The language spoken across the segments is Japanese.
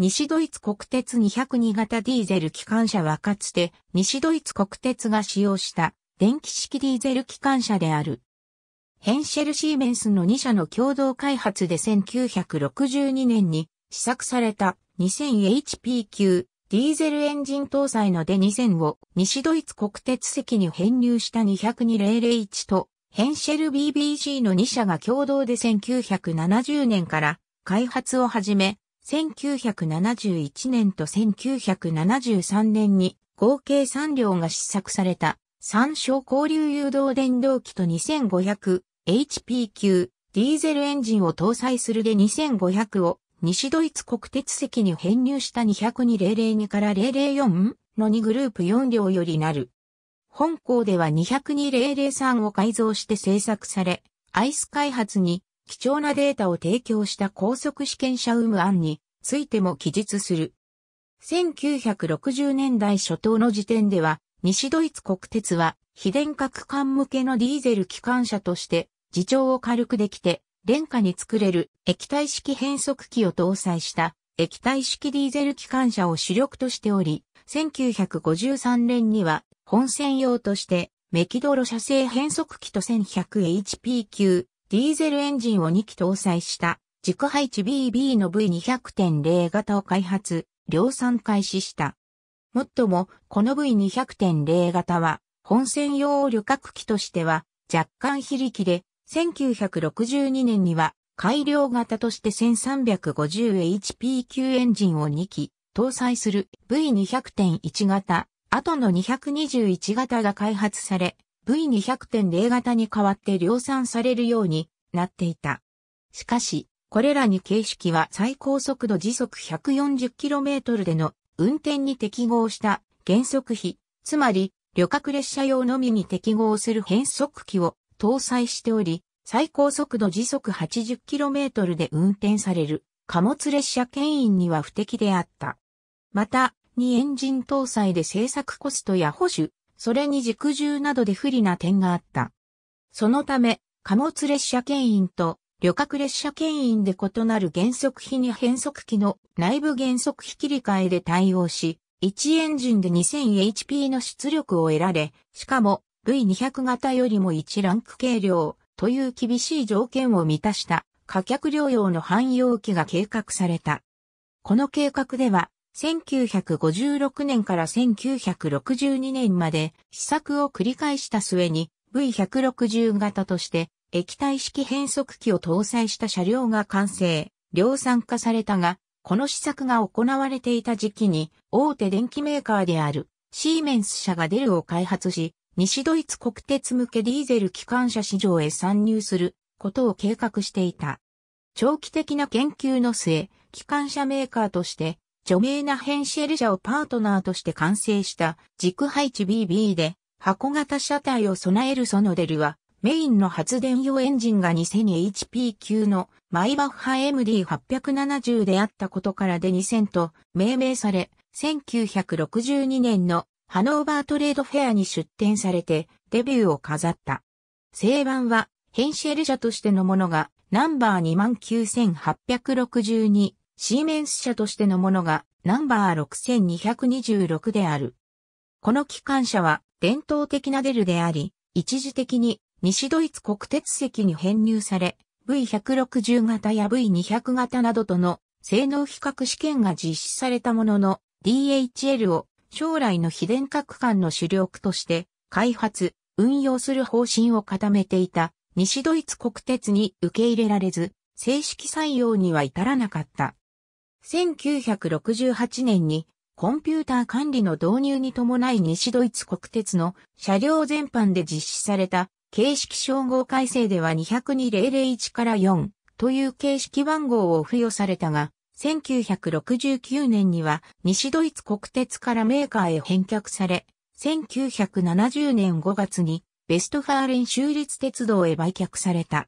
西ドイツ国鉄202型ディーゼル機関車はかつて西ドイツ国鉄が使用した電気式ディーゼル機関車である。ヘンシェル・シーメンスの2社の共同開発で1962年に試作された 2000HP 級ディーゼルエンジン搭載ので2000を西ドイツ国鉄席に編入した202-001とヘンシェル BBC の2社が共同で1970年から開発を始め1971年と1973年に合計3両が試作された参照交流誘導電動機と 2500HP 級ディーゼルエンジンを搭載するで2500を西ドイツ国鉄席に編入した202-002から004の2グループ4両よりなる。本校では202-003を改造して製作され、アイス開発に貴重なデータを提供した高速試験車ウム案についても記述する。1960年代初頭の時点では、西ドイツ国鉄は、非電化区間向けのディーゼル機関車として、自重を軽くできて、廉価に作れる液体式変速機を搭載した液体式ディーゼル機関車を主力としており、1953年には本線用としてメキドロ車製変速機と 1100HP 級ディーゼルエンジンを2機搭載した軸配置 BB の V200.0 型を開発、量産開始した。もっとも、この V200.0 型は、本線用旅客機としては、若干非力で、1962年には、改良型として 1350HP エンジンを2機、搭載する V200.1 型、後の221型が開発され、V200.0 型に代わって量産されるようになっていた。しかし、これらに形式は最高速度時速 140km での運転に適合した減速比、つまり旅客列車用のみに適合する変速機を搭載しており、最高速度時速 80km で運転される貨物列車牽引には不適であった。また、2エンジン搭載で製作コストや保守、それに軸重などで不利な点があった。そのため、貨物列車牽引と旅客列車牽引で異なる減速比に変速機の内部減速比切り替えで対応し、1エンジンで 2000HP の出力を得られ、しかも V200 型よりも1ランク軽量という厳しい条件を満たした貨客療養の汎用機が計画された。この計画では、1956年から1962年まで試作を繰り返した末に V160 型として液体式変速機を搭載した車両が完成、量産化されたが、この試作が行われていた時期に、大手電機メーカーである、シーメンス社がデルを開発し、西ドイツ国鉄向けディーゼル機関車市場へ参入することを計画していた。長期的な研究の末、機関車メーカーとして、著名なヘンシェル社をパートナーとして完成した軸配置 BB で、箱型車体を備えるそのデルは、メインの発電用エンジンが 2000HP 級のマイバッハ MD870 であったことからで2000と命名され、1962年のハノーバートレードフェアに出展されてデビューを飾った。製版はヘンシェル社としてのものがナンバー29862、シーメンス社としてのものがナンバー6226である。この機関車は伝統的なデルであり、一時的に西ドイツ国鉄席に編入され、V160 型や V200 型などとの性能比較試験が実施されたものの DHL を将来の非電化区間の主力として開発、運用する方針を固めていた西ドイツ国鉄に受け入れられず、正式採用には至らなかった。1968年にコンピューター管理の導入に伴い西ドイツ国鉄の車両全般で実施された形式称号改正では202.001から4という形式番号を付与されたが、1969年には西ドイツ国鉄からメーカーへ返却され、1970年5月にベストファーレン州立鉄道へ売却された。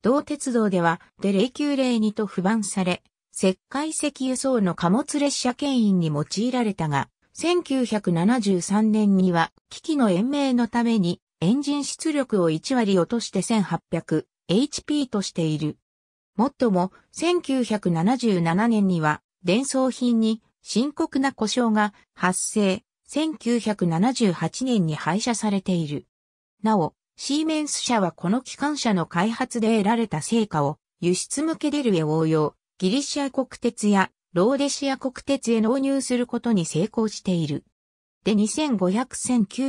同鉄道ではデレイ902と不番され、石灰石輸送の貨物列車牽引に用いられたが、1973年には危機の延命のためにエンジン出力を1割落として 1800HP としている。もっとも、1977年には、伝送品に深刻な故障が発生、1978年に廃車されている。なお、シーメンス社はこの機関車の開発で得られた成果を輸出向けデルへ応用、ギリシア国鉄やローデシア国鉄へ納入することに成功している。で2500、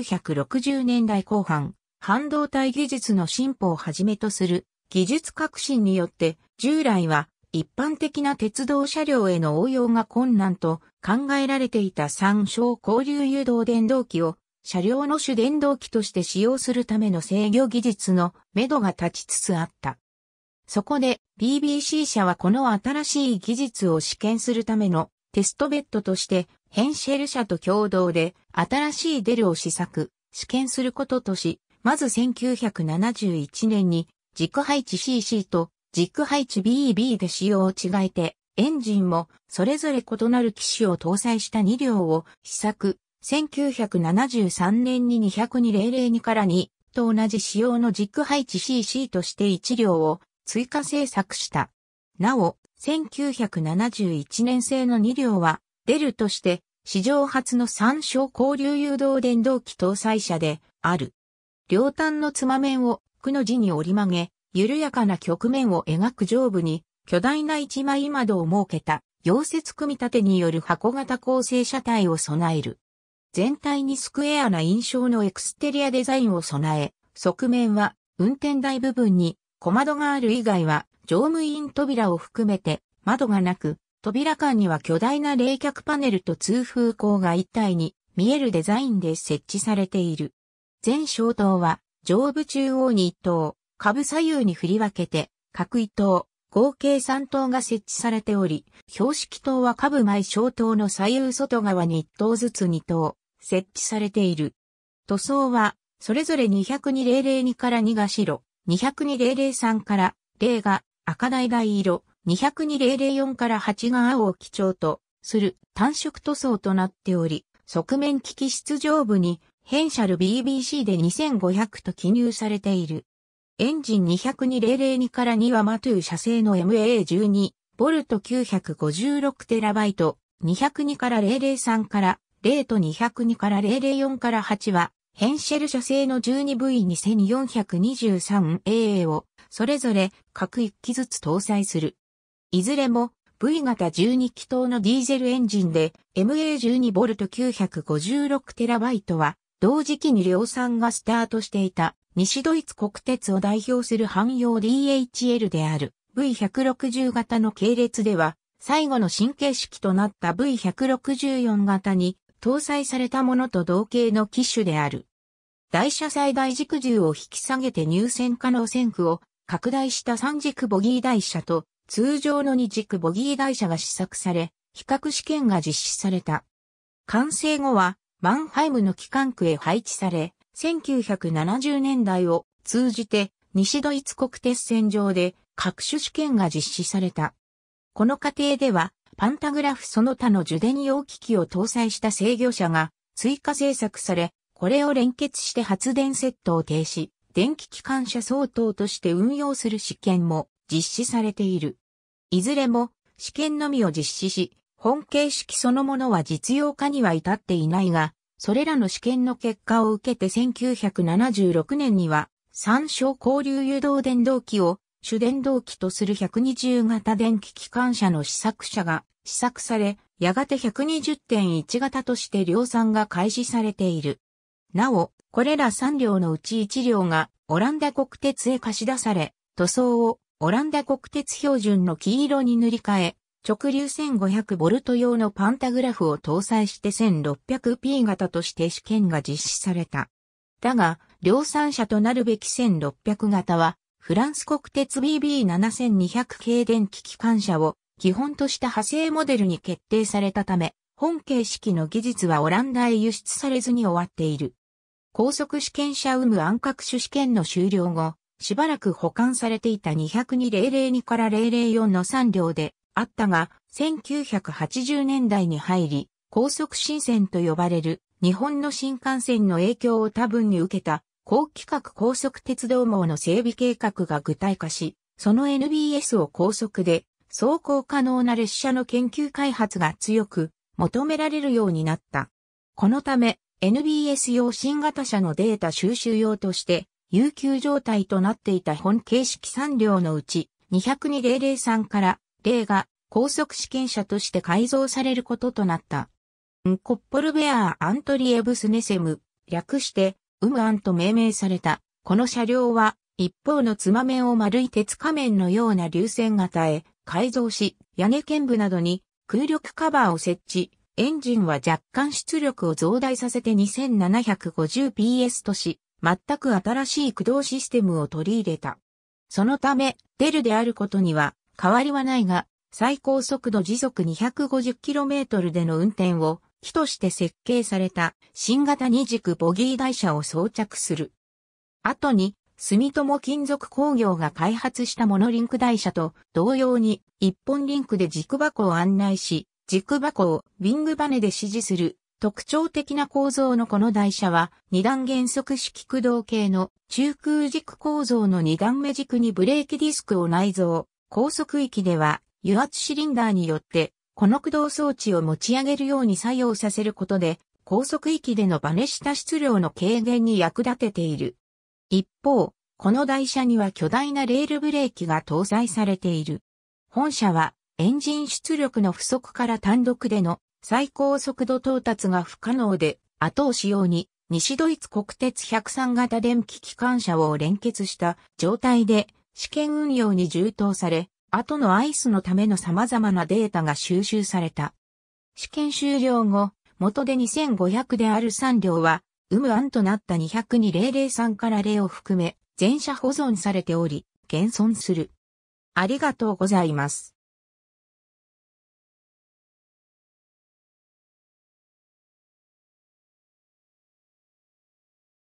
1960年代後半、半導体技術の進歩をはじめとする技術革新によって従来は一般的な鉄道車両への応用が困難と考えられていた三小交流誘導電動機を車両の主電動機として使用するための制御技術の目処が立ちつつあった。そこで BBC 社はこの新しい技術を試験するためのテストベッドとしてヘンシェル社と共同で新しいデルを試作、試験することとし、まず1971年に軸配置 CC と軸配置 BB で仕様を違えて、エンジンもそれぞれ異なる機種を搭載した2両を試作、1973年に2 0 0 0 2から2と同じ仕様の軸配置 CC として1両を追加製作した。なお、1971年製の2両はデルとして、史上初の三小交流誘導電動機搭載車である。両端のつま面をくの字に折り曲げ、緩やかな曲面を描く上部に巨大な一枚窓を設けた溶接組み立てによる箱型構成車体を備える。全体にスクエアな印象のエクステリアデザインを備え、側面は運転台部分に小窓がある以外は乗務員扉を含めて窓がなく扉間には巨大な冷却パネルと通風口が一体に見えるデザインで設置されている。全小塔は上部中央に一塔、下部左右に振り分けて各一塔、合計三塔が設置されており、標識塔は下部前小塔の左右外側に一塔ずつ二塔設置されている。塗装はそれぞれ202-002から2が白、202-003から0が赤橙色、202-004から8が青を基調とする単色塗装となっており、側面機器室上部にヘンシャル BBC で2500と記入されている。エンジン202-002から2はマトゥー社製の MA12、ボルト 956TB、202から003からレート202から004から8は、ヘンシェル社製の 12V2423AA を、それぞれ各1機ずつ搭載する。いずれも V 型12気筒のディーゼルエンジンで MA12V956TB は同時期に量産がスタートしていた西ドイツ国鉄を代表する汎用 DHL である V160 型の系列では最後の神経式となった V164 型に搭載されたものと同型の機種である。台車最大軸重を引き下げて入線可能線区を拡大した三軸ボギー台車と通常の二軸ボギー台車が試作され、比較試験が実施された。完成後は、マンハイムの機関区へ配置され、1970年代を通じて西ドイツ国鉄線上で各種試験が実施された。この過程では、パンタグラフその他の受電用機器を搭載した制御車が追加製作され、これを連結して発電セットを停止、電気機関車相当として運用する試験も実施されている。いずれも試験のみを実施し、本形式そのものは実用化には至っていないが、それらの試験の結果を受けて1976年には、参照交流誘導電動機を主電動機とする120型電気機関車の試作車が試作され、やがて120.1型として量産が開始されている。なお、これら3両のうち1両がオランダ国鉄へ貸し出され、塗装をオランダ国鉄標準の黄色に塗り替え、直流 1500V 用のパンタグラフを搭載して 1600P 型として試験が実施された。だが、量産車となるべき1600型は、フランス国鉄 BB7200 系電気機関車を基本とした派生モデルに決定されたため、本形式の技術はオランダへ輸出されずに終わっている。高速試験車有無暗角種試験の終了後、しばらく保管されていた202-002から004の3両であったが、1980年代に入り、高速新線と呼ばれる日本の新幹線の影響を多分に受けた高規格高速鉄道網の整備計画が具体化し、その NBS を高速で走行可能な列車の研究開発が強く求められるようになった。このため NBS 用新型車のデータ収集用として有給状態となっていた本形式3両のうち202-003から0が高速試験車として改造されることとなった。コッポルベアー・アントリエブスネセム、略して、ウムアンと命名された。この車両は、一方のつまめを丸い鉄仮面のような流線型へ改造し、屋根剣部などに空力カバーを設置。エンジンは若干出力を増大させて 2750PS とし、全く新しい駆動システムを取り入れた。そのため、デルであることには変わりはないが、最高速度時速 250km での運転を機として設計された新型二軸ボギー台車を装着する。後に、住友金属工業が開発したモノリンク台車と同様に一本リンクで軸箱を案内し、軸箱をウィングバネで指示する特徴的な構造のこの台車は、二段減速式駆動系の中空軸構造の二段目軸にブレーキディスクを内蔵。高速域では、油圧シリンダーによって、この駆動装置を持ち上げるように作用させることで、高速域でのバネ下質量の軽減に役立てている。一方、この台車には巨大なレールブレーキが搭載されている。本社はエンジン出力の不足から単独での最高速度到達が不可能で、後押し用に西ドイツ国鉄103型電気機関車を連結した状態で試験運用に充当され、後のアイスのための様々なデータが収集された。試験終了後、元で2500である3両は、ムア案となった200に003から0を含め、全車保存されており、現存する。ありがとうございます。